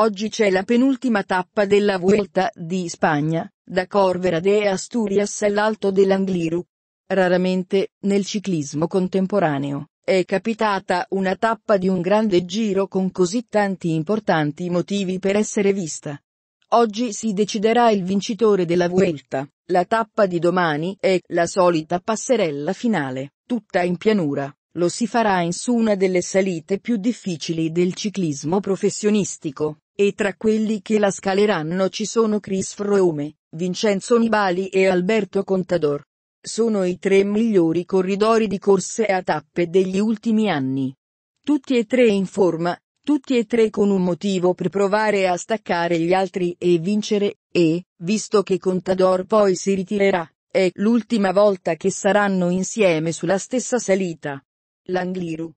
Oggi c'è la penultima tappa della Vuelta di Spagna, da Corvera de Asturias all'Alto dell'Angliru. Raramente, nel ciclismo contemporaneo, è capitata una tappa di un grande giro con così tanti importanti motivi per essere vista. Oggi si deciderà il vincitore della Vuelta, la tappa di domani è la solita passerella finale, tutta in pianura, lo si farà in su una delle salite più difficili del ciclismo professionistico. E tra quelli che la scaleranno ci sono Chris Froome, Vincenzo Nibali e Alberto Contador. Sono i tre migliori corridori di corse a tappe degli ultimi anni. Tutti e tre in forma, tutti e tre con un motivo per provare a staccare gli altri e vincere, e, visto che Contador poi si ritirerà, è l'ultima volta che saranno insieme sulla stessa salita. Langliru,